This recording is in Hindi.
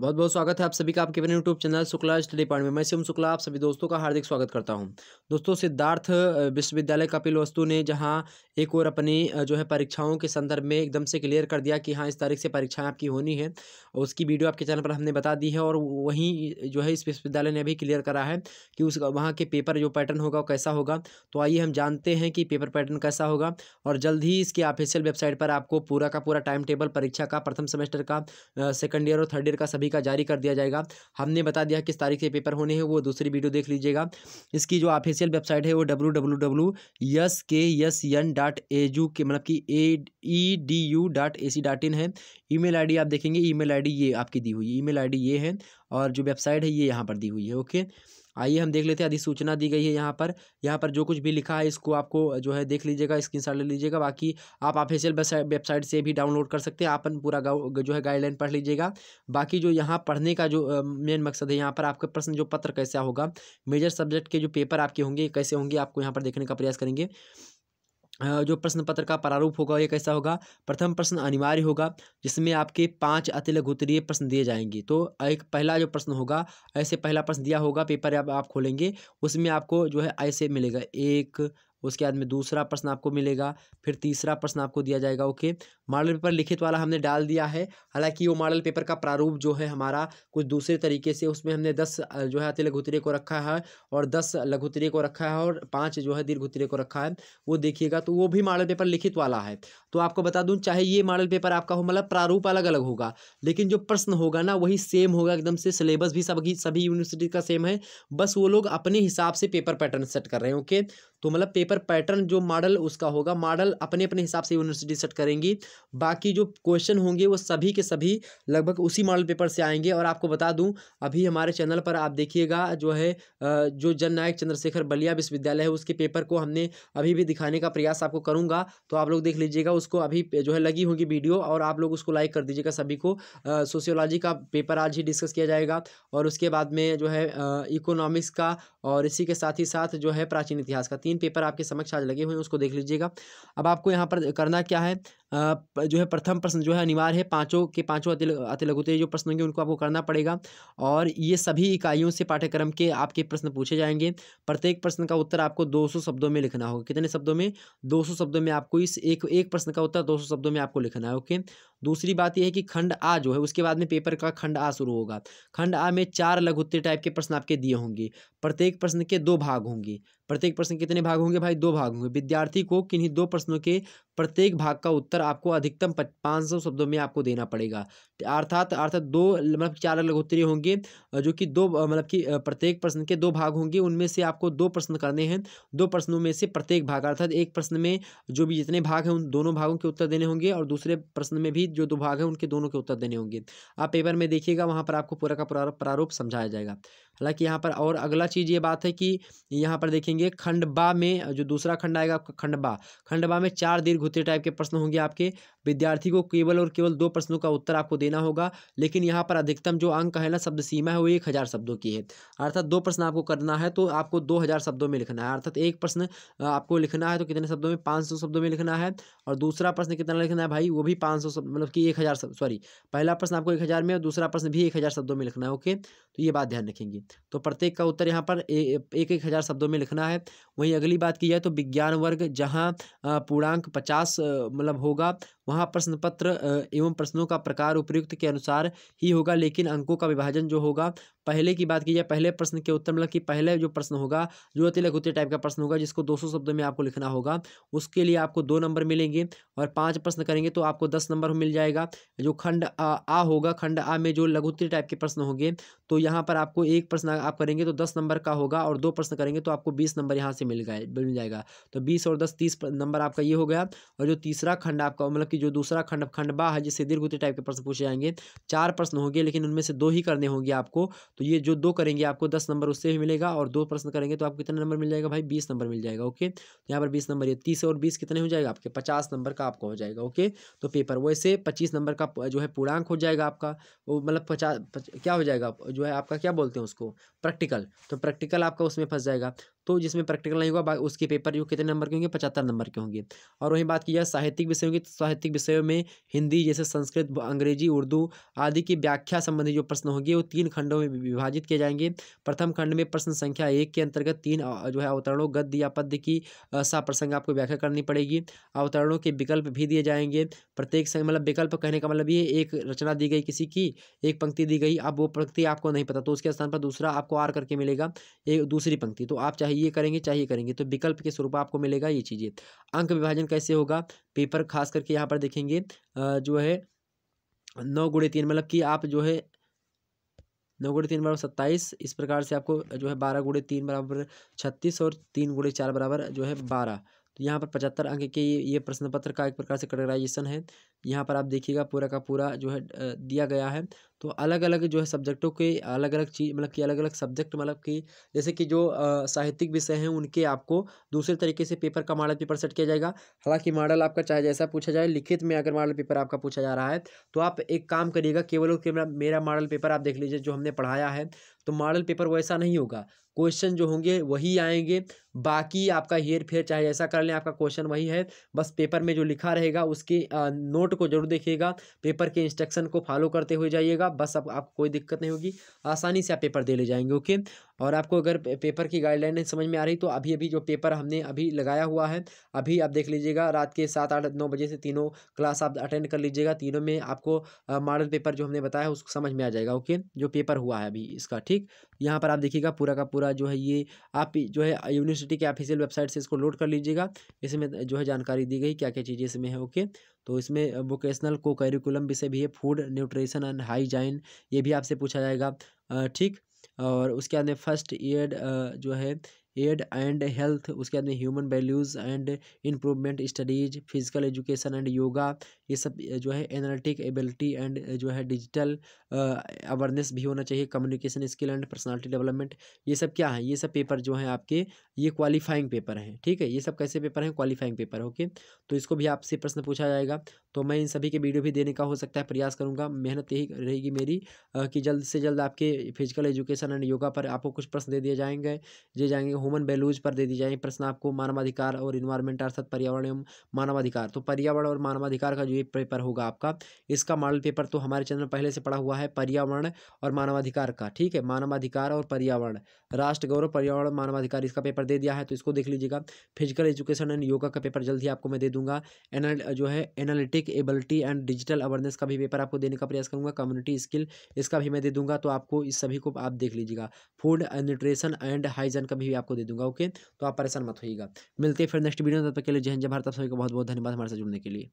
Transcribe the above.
बहुत बहुत स्वागत है आप सभी का आपके अपने YouTube channel Shukla study point में मैं शिवम शुक्ला आप सभी दोस्तों का हार्दिक स्वागत करता हूं दोस्तों सिद्धार्थ विश्वविद्यालय कपिल वस्तु ने जहां एक और अपनी जो है परीक्षाओं के संदर्भ में एकदम से क्लियर कर दिया कि हाँ इस तारीख से परीक्षाएँ आपकी होनी है उसकी वीडियो आपके चैनल पर हमने बता दी है और वहीं जो है इस विश्वविद्यालय ने भी क्लियर करा है कि उस वहाँ के पेपर जो पैटर्न होगा वो कैसा होगा तो आइए हम जानते हैं कि पेपर पैटर्न कैसा होगा और जल्द ही इसकी ऑफिशियल वेबसाइट पर आपको पूरा का पूरा टाइम टेबल परीक्षा का प्रथम सेमेस्टर का सेकेंड ईयर और थर्ड ईयर का सभी सभी का जारी कर दिया जाएगा हमने बता दिया किस तारीख से पेपर होने हैं वो दूसरी वीडियो देख लीजिएगा इसकी जो ऑफिशियल वेबसाइट है वो W W W S K S N dot A U K मतलब कि A E D U dot A C dot in है ईमेल आईडी आप देखेंगे ईमेल आईडी ये आपकी दी हुई ईमेल आईडी ये है और जो वेबसाइट है ये यहाँ पर दी हुई है ओके आइए हम देख लेते हैं अधिसूचना दी गई है यहाँ पर यहाँ पर जो कुछ भी लिखा है इसको आपको जो है देख लीजिएगा शॉट ले लीजिएगा बाकी आप ऑफिशियल वेबसाइट से भी डाउनलोड कर सकते हैं आपन पूरा जो है गाइडलाइन पढ़ लीजिएगा बाकी जो यहाँ पढ़ने का जो मेन मकसद है यहाँ पर आपका प्रश्न जो पत्र कैसा होगा मेजर सब्जेक्ट के जो पेपर आपके होंगे कैसे होंगे आपको यहाँ पर देखने का प्रयास करेंगे जो प्रश्न पत्र का प्रारूप होगा ये कैसा होगा प्रथम प्रश्न अनिवार्य होगा जिसमें आपके पांच अति लघुतरीय प्रश्न दिए जाएंगे तो एक पहला जो प्रश्न होगा ऐसे पहला प्रश्न दिया होगा पेपर आप, आप खोलेंगे उसमें आपको जो है ऐसे मिलेगा एक उसके बाद में दूसरा प्रश्न आपको मिलेगा फिर तीसरा प्रश्न आपको दिया जाएगा ओके मॉडल पेपर लिखित वाला हमने डाल दिया है हालांकि वो मॉडल पेपर का प्रारूप जो है हमारा कुछ दूसरे तरीके से उसमें हमने दस जो है लघुतरे को रखा है और दस लघुतरे को रखा है और पाँच जो है दीर्घुतरे को रखा है वो देखिएगा तो वो भी मॉडल पेपर लिखित वाला है तो आपको बता दूँ चाहे ये मॉडल पेपर आपका हो मतलब प्रारूप अलग अलग होगा लेकिन जो प्रश्न होगा ना वही सेम होगा एकदम से सिलेबस भी सभी सभी यूनिवर्सिटी का सेम है बस वो लोग अपने हिसाब से पेपर पैटर्न सेट कर रहे हैं ओके तो मतलब पेपर पैटर्न जो मॉडल उसका होगा मॉडल अपने अपने हिसाब से यूनिवर्सिटी सेट करेंगी बाकी जो क्वेश्चन होंगे वो सभी के सभी लगभग उसी मॉडल पेपर से आएंगे और आपको बता दूं अभी हमारे चैनल पर आप देखिएगा जो है जो जननायक चंद्रशेखर बलिया विश्वविद्यालय है उसके पेपर को हमने अभी भी दिखाने का प्रयास आपको करूँगा तो आप लोग देख लीजिएगा उसको अभी जो है लगी होगी वीडियो और आप लोग उसको लाइक कर दीजिएगा सभी को सोशियोलॉजी का पेपर आज ही डिस्कस किया जाएगा और उसके बाद में जो है इकोनॉमिक्स का और इसी के साथ ही साथ जो है प्राचीन इतिहास का तीन तीन पेपर आपके समक्ष आज लगे हुए हैं उसको देख लीजिएगा अब आपको यहाँ पर करना क्या है जो है प्रथम प्रश्न जो है अनिवार्य है पाँचों के पाँचों अति अति लघुते जो प्रश्न होंगे उनको आपको करना पड़ेगा और ये सभी इकाइयों से पाठ्यक्रम के आपके प्रश्न पूछे जाएंगे प्रत्येक प्रश्न का उत्तर आपको 200 शब्दों में लिखना होगा कितने शब्दों में 200 शब्दों में आपको इस एक एक प्रश्न का उत्तर दो शब्दों में आपको लिखना है ओके दूसरी बात यह है कि खंड आ जो है उसके बाद में पेपर का खंड आ शुरू होगा खंड आ में चार लघुत्तर टाइप के प्रश्न आपके दिए होंगे प्रत्येक प्रश्न के दो भाग होंगे प्रत्येक प्रश्न कितने भाग होंगे भाई दो भाग होंगे विद्यार्थी को किन्हीं दो प्रश्नों के प्रत्येक भाग का उत्तर आपको अधिकतम पाँच सौ शब्दों में आपको देना पड़ेगा अर्थात अर्थात दो मतलब चार अलग उत्तरीय होंगे जो कि दो मतलब कि प्रत्येक प्रश्न के दो भाग होंगे उनमें से आपको दो प्रश्न करने हैं दो प्रश्नों में से प्रत्येक भाग अर्थात एक प्रश्न में जो भी जितने भाग हैं उन दोनों भागों के उत्तर देने होंगे और दूसरे प्रश्न में भी जो दो भाग हैं उनके दोनों के उत्तर देने होंगे आप पेपर में देखिएगा वहाँ पर आपको पूरा का पूरा प्रारूप समझाया जाएगा हालांकि यहाँ पर और अगला चीज़ ये बात है कि यहाँ पर देखेंगे खंड बा में जो दूसरा खंड आएगा आपका खंड बा खंड बा में चार दीर्घ टाइप के प्रश्न होंगे आपके विद्यार्थी को केवल और केवल दो प्रश्नों का उत्तर आपको देना होगा लेकिन यहाँ पर अधिकतम जो अंक है ना शब्द सीमा है वो एक हज़ार शब्दों की है अर्थात दो प्रश्न आपको करना है तो आपको दो हज़ार शब्दों में लिखना है अर्थात एक प्रश्न आपको लिखना है तो कितने शब्दों में पाँच सौ शब्दों में लिखना है और दूसरा प्रश्न कितना लिखना है भाई वो भी पाँच सौ मतलब कि एक हज़ार सॉरी पहला प्रश्न आपको एक हज़ार में और दूसरा प्रश्न भी एक हज़ार शब्दों में लिखना है ओके तो ये बात ध्यान रखेंगे तो प्रत्येक का उत्तर यहाँ पर ए, एक एक हज़ार शब्दों में लिखना है वहीं अगली बात की जाए तो विज्ञान वर्ग जहाँ पूर्णांक पचास मतलब होगा वहाँ प्रश्न पत्र एवं प्रश्नों का प्रकार उपयुक्त के अनुसार ही होगा लेकिन अंकों का विभाजन जो होगा पहले की बात की जाए पहले प्रश्न के उत्तर मतलब कि पहले जो प्रश्न होगा जो अति लघुते टाइप का प्रश्न होगा जिसको 200 शब्दों में आपको लिखना होगा उसके लिए आपको दो नंबर मिलेंगे और पांच प्रश्न करेंगे तो आपको दस नंबर मिल जाएगा जो खंड आ, आ होगा खंड आ में जो लघुत्तरी टाइप के प्रश्न होंगे तो यहाँ पर आपको एक प्रश्न आप करेंगे तो दस नंबर का होगा और दो प्रश्न करेंगे तो आपको बीस नंबर यहाँ से मिल गए मिल जाएगा तो बीस और दस तीस नंबर आपका ये हो गया और जो तीसरा खंड आपका मतलब कि जो दूसरा खंड खंड बा है जिससे दीर्घ टाइप के प्रश्न पूछे जाएंगे चार प्रश्न होंगे लेकिन उनमें से दो ही करने होंगे आपको तो ये जो दो करेंगे आपको दस नंबर उससे भी मिलेगा और दो प्रश्न करेंगे तो आपको कितना नंबर मिल जाएगा भाई बीस नंबर मिल जाएगा ओके तो यहाँ पर बीस नंबर ये तीस और बीस कितने हो जाएगा आपके पचास नंबर का आपका हो जाएगा ओके तो पेपर वैसे पच्चीस नंबर का जो है पूर्णांक हो जाएगा आपका वो मतलब पचास क्या हो जाएगा जो है आपका क्या बोलते हैं उसको प्रैक्टिकल तो प्रैक्टिकल आपका उसमें फंस जाएगा तो जिसमें प्रैक्टिकल नहीं होगा उसके पेपर जो कितने नंबर के होंगे पचहत्तर नंबर के होंगे और वहीं बात की जाए साहित्यिक विषयों की तो साहित्यिक विषयों में हिंदी जैसे संस्कृत अंग्रेजी उर्दू आदि की व्याख्या संबंधी जो प्रश्न होंगे वो तीन खंडों में विभाजित किए जाएंगे प्रथम खंड में प्रश्न संख्या एक के अंतर्गत तीन जो है अवतरणों गद्य या पद्य की सा प्रसंग आपको व्याख्या करनी पड़ेगी अवतरणों के विकल्प भी दिए जाएंगे प्रत्येक मतलब विकल्प कहने का मतलब ये एक रचना दी गई किसी की एक पंक्ति दी गई अब वो पंक्ति आपको नहीं पता तो उसके स्थान पर दूसरा आपको आर करके मिलेगा एक दूसरी पंक्ति तो आप चाहिए चाहे ये करेंगे चाहे ये करेंगे तो विकल्प के स्वरूप आपको मिलेगा ये चीज़ें अंक विभाजन कैसे होगा पेपर खास करके यहाँ पर देखेंगे जो है नौ गुड़े तीन मतलब कि आप जो है नौ गुड़े तीन बराबर सत्ताईस इस प्रकार से आपको जो है बारह गुड़े तीन बराबर छत्तीस और तीन गुड़े चार बराबर जो है बारह तो यहाँ पर पचहत्तर अंक के ये प्रश्न पत्र का एक प्रकार से कटराइजेशन है यहाँ पर आप देखिएगा पूरा का पूरा जो है दिया गया है तो अलग अलग जो है सब्जेक्टों के अलग अलग चीज मतलब कि अलग अलग सब्जेक्ट मतलब कि जैसे कि जो साहित्यिक विषय हैं उनके आपको दूसरे तरीके से पेपर का मॉडल पेपर सेट किया जाएगा हालांकि मॉडल आपका चाहे जैसा पूछा जाए लिखित में अगर मॉडल पेपर आपका पूछा जा रहा है तो आप एक काम करिएगा केवल और केवल मेरा मॉडल पेपर आप देख लीजिए जो हमने पढ़ाया है तो मॉडल पेपर वैसा नहीं होगा क्वेश्चन जो होंगे वही आएंगे बाकी आपका हेयर फेयर चाहे ऐसा कर लें आपका क्वेश्चन वही है बस पेपर में जो लिखा रहेगा उसके नोट को जरूर देखिएगा पेपर के इंस्ट्रक्शन को फॉलो करते हुए जाइएगा बस अब आप, आपको कोई दिक्कत नहीं होगी आसानी से आप पेपर दे ले जाएंगे ओके और आपको अगर पेपर की गाइडलाइन समझ में आ रही तो अभी अभी जो पेपर हमने अभी लगाया हुआ है अभी आप देख लीजिएगा रात के सात आठ नौ बजे से तीनों क्लास आप अटेंड कर लीजिएगा तीनों में आपको मॉडल पेपर जो हमने बताया उसको समझ में आ जाएगा ओके जो पेपर हुआ है अभी इसका ठीक यहाँ पर आप देखिएगा पूरा का पूरा जो है ये आप जो है यूनिवर्सिटी के ऑफिशियल वेबसाइट से इसको लोड कर लीजिएगा इसमें जो है जानकारी दी गई क्या क्या चीज़ें इसमें है ओके तो इसमें वोकेशनल को करिकुलम विषय भी है फूड न्यूट्रिशन एंड हाइजाइन ये भी आपसे पूछा जाएगा ठीक और उसके बाद में फर्स्ट एड जो है एड एंड हेल्थ उसके बाद में human values and improvement studies physical education and yoga ये सब जो है एनालिटिक एबिलिटी एंड जो है डिजिटल अवेयरनेस भी होना चाहिए communication skill and personality development ये सब क्या है ये सब पेपर जो है आपके ये क्वालिफाइंग पेपर हैं ठीक है ये सब कैसे पेपर हैं क्वालिफाइंग पेपर ओके तो इसको भी आपसे प्रश्न पूछा जाएगा तो मैं इन सभी के वीडियो भी देने का हो सकता है प्रयास करूँगा मेहनत यही रहेगी मेरी कि जल्द से जल्द आपके फिजिकल एजुकेशन एंड योगा पर आपको कुछ प्रश्न दे दिए जाएंगे दिए जाएंगे ह्यूमन वैल्यूज पर दे दी जाए प्रश्न आपको मानवाधिकार और इन्वायरमेंट अर्थात पर्यावरण एवं मानवाधिकार तो पर्यावरण और मानवाधिकार का जो ये पेपर होगा आपका इसका मॉडल पेपर तो हमारे चैनल पहले से पड़ा हुआ है पर्यावरण और मानवाधिकार का ठीक है मानवाधिकार और पर्यावरण राष्ट्र गौरव पर्यावरण मानवाधिकार इसका पेपर दे दिया है तो इसको देख लीजिएगा फिजिकल एजुकेशन एंड योगा का पेपर जल्द ही आपको मैं दे दूंगा एनल जो है analytic ability and digital awareness का भी पेपर आपको देने का प्रयास करूंगा कम्युनिटी स्किल इसका भी मैं दे दूंगा तो आपको इस सभी को आप देख लीजिएगा फूड न्यूट्रिशन एंड हाइजन का भी आपको आपको दे दूंगा ओके तो आप परेशान मत होइएगा मिलते हैं फिर नेक्स्ट वीडियो में तब तक के लिए जय हिंद जय भारत आप सभी को बहुत बहुत धन्यवाद हमारे साथ जुड़ने के लिए